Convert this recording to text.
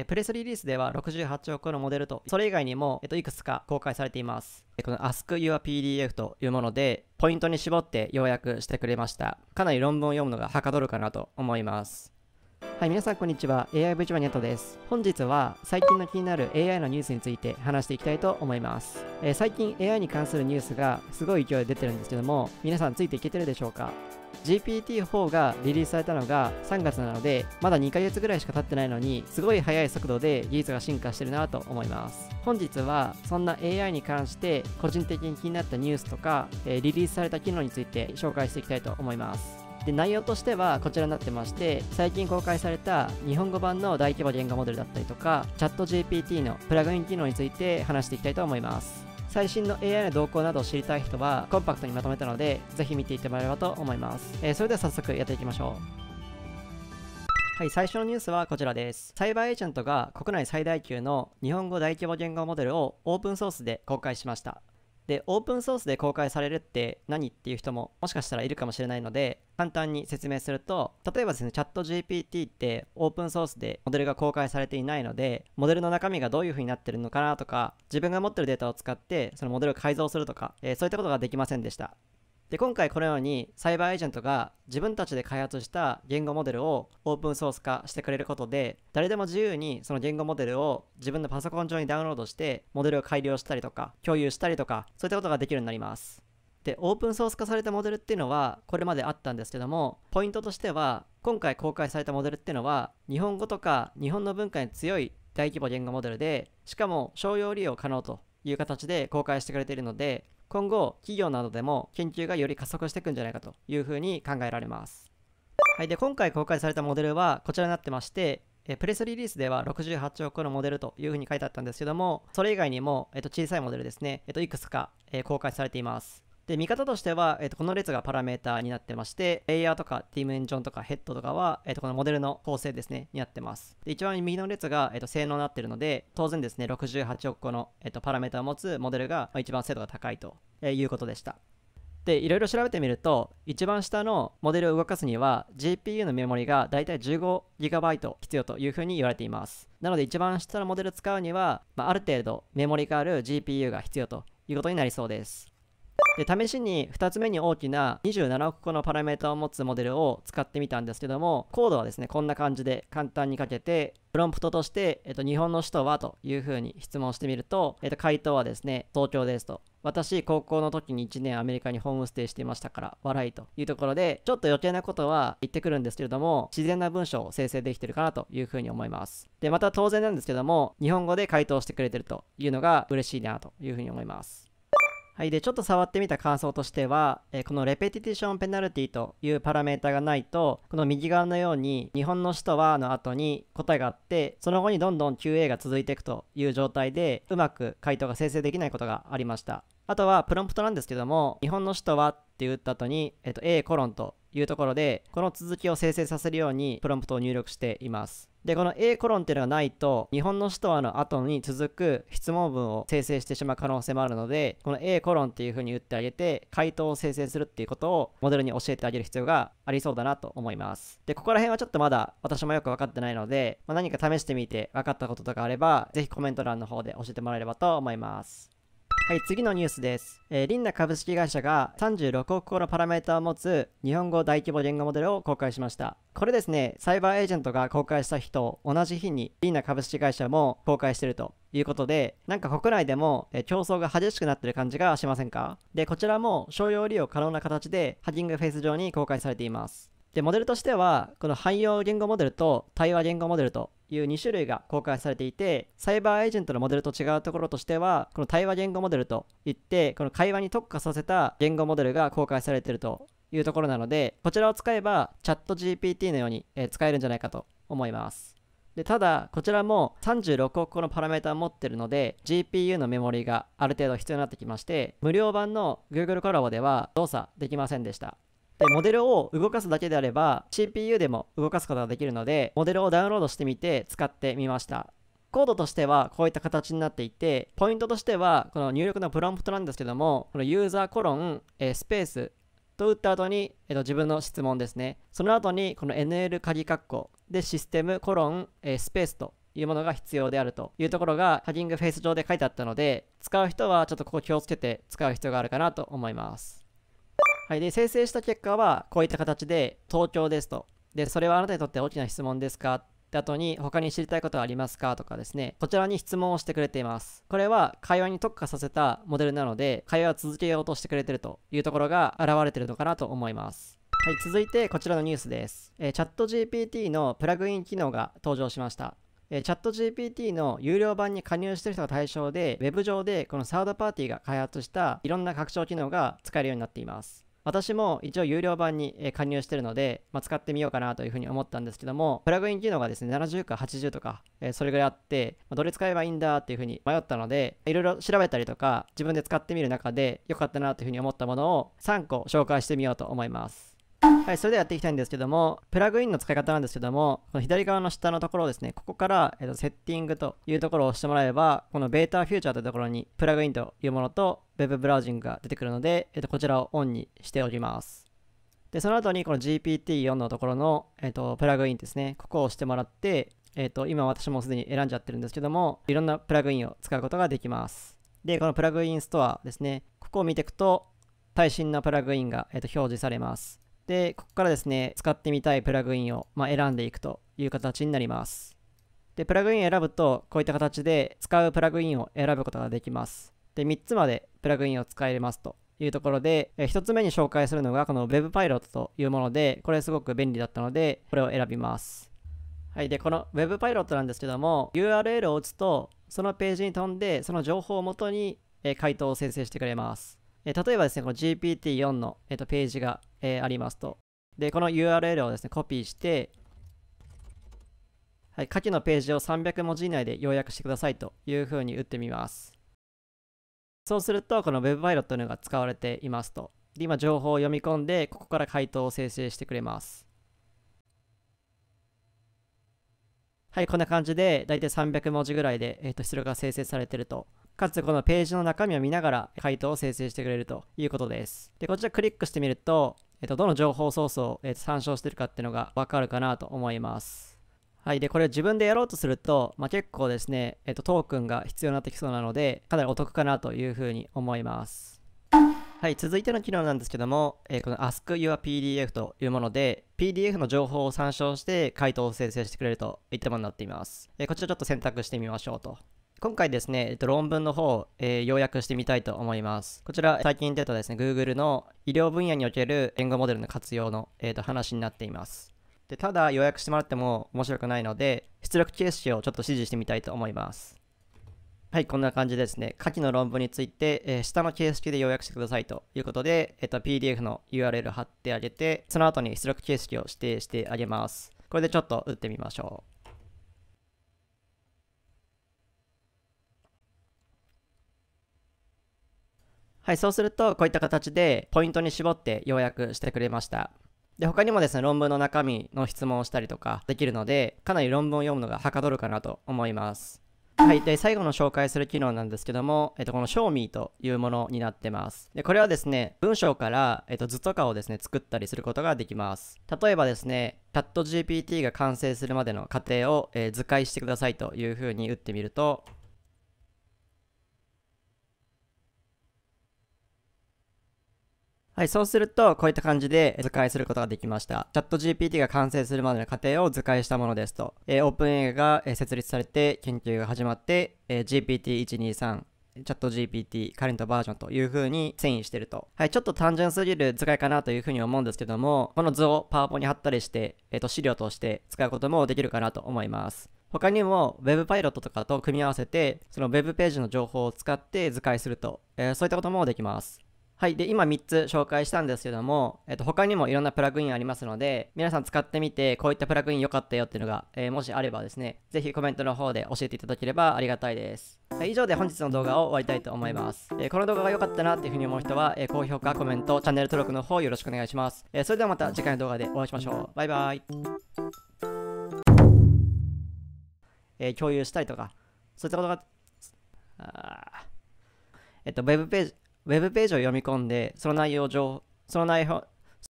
えプレスリリースでは68億のモデルと、それ以外にも、えっと、いくつか公開されています。この Ask Your PDF というもので、ポイントに絞って要約してくれました。かなり論文を読むのがはかどるかなと思います。はい、皆さんこんにちは。AI v e r ネットです。本日は最近の気になる AI のニュースについて話していきたいと思います。えー、最近 AI に関するニュースがすごい勢いで出てるんですけども、皆さんついていけてるでしょうか GPT-4 がリリースされたのが3月なので、まだ2ヶ月ぐらいしか経ってないのに、すごい速い速度で技術が進化してるなと思います。本日は、そんな AI に関して個人的に気になったニュースとか、えリリースされた機能について紹介していきたいと思います。で内容としてはこちらになってまして最近公開された日本語版の大規模言語モデルだったりとかチャット GPT のプラグイン機能について話していきたいと思います最新の AI の動向などを知りたい人はコンパクトにまとめたので、ぜひ見ていってもらえればと思います。えー、それでは早速やっていきましょう。はい、最初のニュースはこちらです。サイバーエージェントが国内最大級の日本語大規模言語モデルをオープンソースで公開しました。で、オープンソースで公開されるって何っていう人ももしかしたらいるかもしれないので、簡単に説明すると、例えばですね、チャット GPT ってオープンソースでモデルが公開されていないので、モデルの中身がどういう風になってるのかなとか、自分が持ってるデータを使って、そのモデルを改造するとか、えー、そういったことができませんでした。で今回このようにサイバーエージェントが自分たちで開発した言語モデルをオープンソース化してくれることで誰でも自由にその言語モデルを自分のパソコン上にダウンロードしてモデルを改良したりとか共有したりとかそういったことができるようになりますでオープンソース化されたモデルっていうのはこれまであったんですけどもポイントとしては今回公開されたモデルっていうのは日本語とか日本の文化に強い大規模言語モデルでしかも商用利用可能という形で公開してくれているので今後企業などでも研究がより加速していくんじゃないかというふうに考えられます。はい、で今回公開されたモデルはこちらになってましてえプレスリリースでは68億個のモデルというふうに書いてあったんですけどもそれ以外にも、えっと、小さいモデルですね、えっと、いくつか、え公開されていますで、見方としては、えっ、ー、と、この列がパラメーターになってまして、レイヤーとかティエンジョンとかヘッドとかは、えっ、ー、と、このモデルの構成ですね、になってます。で、一番右の列が、えっと、性能になってるので、当然ですね、68億個の、えっと、パラメータを持つモデルが、まあ、一番精度が高いということでした。で、いろいろ調べてみると、一番下のモデルを動かすには、GPU のメモリがだいたい 15GB 必要というふうに言われています。なので、一番下のモデルを使うには、まあ、ある程度メモリがある GPU が必要ということになりそうです。で試しに2つ目に大きな27億個のパラメータを持つモデルを使ってみたんですけどもコードはですねこんな感じで簡単にかけてプロンプトとして、えっと、日本の首都はというふうに質問してみると、えっと、回答はですね東京ですと私、高校の時に1年アメリカにホームステイしていましたから、笑いというところで、ちょっと余計なことは言ってくるんですけれども、自然な文章を生成できてるかなというふうに思います。で、また当然なんですけども、日本語で回答してくれてるというのが嬉しいなというふうに思います。はい、でちょっと触ってみた感想としては、えー、このレペティティションペナルティというパラメータがないとこの右側のように日本の首都はの後に答えがあってその後にどんどん QA が続いていくという状態でうまく回答が生成できないことがありましたあとはプロンプトなんですけども日本の首都はって打った後に、えー、と A コロンというところでこの続きを生成させるようにプロンプトを入力していますで、この A コロンっていうのがないと、日本の首都はの後に続く質問文を生成してしまう可能性もあるので、この A コロンっていう風に打ってあげて、回答を生成するっていうことをモデルに教えてあげる必要がありそうだなと思います。で、ここら辺はちょっとまだ私もよく分かってないので、まあ、何か試してみて分かったこととかあれば、ぜひコメント欄の方で教えてもらえればと思います。はい、次のニュースです。えー、リンナ株式会社が36億個のパラメータを持つ日本語大規模言語モデルを公開しました。これですね、サイバーエージェントが公開した日と同じ日にリンナ株式会社も公開してるということで、なんか国内でも競争が激しくなってる感じがしませんかで、こちらも商用利用可能な形でハッキングフェイス上に公開されています。で、モデルとしては、この汎用言語モデルと対話言語モデルという2種類が公開されていて、サイバーエージェントのモデルと違うところとしては、この対話言語モデルといって、この会話に特化させた言語モデルが公開されているというところなので、こちらを使えば、チャット GPT のように、え使えるんじゃないかと思います。でただ、こちらも36億個のパラメータを持ってるので、GPU のメモリがある程度必要になってきまして、無料版の Google コラボでは動作できませんでした。で、モデルを動かすだけであれば、CPU でも動かすことができるので、モデルをダウンロードしてみて使ってみました。コードとしてはこういった形になっていて、ポイントとしては、この入力のプロンプトなんですけども、このユーザーコロン、えスペースと打った後に、えっと自分の質問ですね。その後に、この NL 鍵括弧でシステムコロン、えスペースというものが必要であるというところが、ハギングフェイス上で書いてあったので、使う人はちょっとここ気をつけて使う必要があるかなと思います。はい、で生成した結果はこういった形で東京ですとでそれはあなたにとって大きな質問ですかで後に他に知りたいことはありますかとかですねこちらに質問をしてくれていますこれは会話に特化させたモデルなので会話を続けようとしてくれてるというところが現れてるのかなと思いますはい続いてこちらのニュースです、えー、チャット GPT のプラグイン機能が登場しましたえチャット GPT の有料版に加入してる人が対象で、Web 上でこのサードパーティーが開発したいろんな拡張機能が使えるようになっています。私も一応有料版に加入してるので、まあ、使ってみようかなというふうに思ったんですけども、プラグイン機能がですね、70か80とか、えそれぐらいあって、まどれ使えばいいんだっていうふうに迷ったので、いろいろ調べたりとか、自分で使ってみる中で良かったなというふうに思ったものを3個紹介してみようと思います。はい、それではやっていきたいんですけども、プラグインの使い方なんですけども、この左側の下のところですね、ここから、えー、とセッティングというところを押してもらえば、このベータフューチャーというところに、プラグインというものと、Web ブラウジングが出てくるので、えー、とこちらをオンにしております。で、その後にこの GPT4 のところの、えー、とプラグインですね、ここを押してもらって、えー、と今私もすでに選んじゃってるんですけども、いろんなプラグインを使うことができます。で、このプラグインストアですね、ここを見ていくと、最新のプラグインが、えー、と表示されます。で、ここからですね、使ってみたいプラグインを、まあ、選んでいくという形になります。で、プラグイン選ぶと、こういった形で使うプラグインを選ぶことができます。で、3つまでプラグインを使えれますというところで、え1つ目に紹介するのが、この Web パイロットというもので、これすごく便利だったので、これを選びます。はい、で、この Web パイロットなんですけども、URL を打つと、そのページに飛んで、その情報をもとに、え回答を生成してくれます。え例えばですね、この GPT-4 の、えー、とページが、えー、ありますと。で、この URL をですね、コピーして、はい、下記のページを300文字以内で要約してくださいというふうに打ってみます。そうすると、この Web パイロットのが使われていますと。で、今、情報を読み込んで、ここから回答を生成してくれます。はい、こんな感じで、だいたい300文字ぐらいで、えっ、ー、と、出力が生成されてると。かつ、このページの中身を見ながら、回答を生成してくれるということです。で、こちらクリックしてみると、えっ、ー、と、どの情報ソースを、えー、参照してるかっていうのがわかるかなと思います。はい。で、これ自分でやろうとすると、まあ、結構ですね、えっと、トークンが必要になってきそうなので、かなりお得かなというふうに思います。はい、続いての機能なんですけども、えー、この Ask Your PDF というもので、PDF の情報を参照して回答を生成してくれるといったものになっています。えー、こちらちょっと選択してみましょうと。今回ですね、えっと、論文の方、えー、要約してみたいと思います。こちら、最近出たですね、Google の医療分野における言語モデルの活用の、えー、と話になっています。でただ、要約してもらっても面白くないので、出力形式をちょっと指示してみたいと思います。はい、こんな感じですね。下記の論文について、えー、下の形式で要約してくださいということで、えっと、PDF の URL 貼ってあげて、その後に出力形式を指定してあげます。これでちょっと打ってみましょう。はい、そうすると、こういった形で、ポイントに絞って要約してくれました。で、他にもですね、論文の中身の質問をしたりとかできるので、かなり論文を読むのがはかどるかなと思います。はい。で、最後の紹介する機能なんですけども、えっと、この show me というものになってます。で、これはですね、文章から、えっと、図とかをですね、作ったりすることができます。例えばですね、ChatGPT が完成するまでの過程を、えー、図解してくださいというふうに打ってみると、はい、そうすると、こういった感じで図解することができました。チャット GPT が完成するまでの過程を図解したものですと。えー、オープン AI が、え設立されて、研究が始まって、えー、GPT123、チャット GPT、カレントバージョンという風に遷移してると。はい、ちょっと単純すぎる図解かなという風に思うんですけども、この図をパワポに貼ったりして、えっ、ー、と、資料として使うこともできるかなと思います。他にも Web パイロットとかと組み合わせて、その Web ページの情報を使って図解すると、えー、そういったこともできます。はい。で、今3つ紹介したんですけども、えっと、他にもいろんなプラグインありますので、皆さん使ってみて、こういったプラグイン良かったよっていうのが、えー、もしあればですね、ぜひコメントの方で教えていただければありがたいです。はい、以上で本日の動画を終わりたいと思います。えー、この動画が良かったなっていうふうに思う人は、えー、高評価、コメント、チャンネル登録の方よろしくお願いします。えそれではまた次回の動画でお会いしましょう。バイバイ。え共有したりとか、そういったことが、あえっと、ウェブページ、ウェブページを読み込んで、その内容上その内容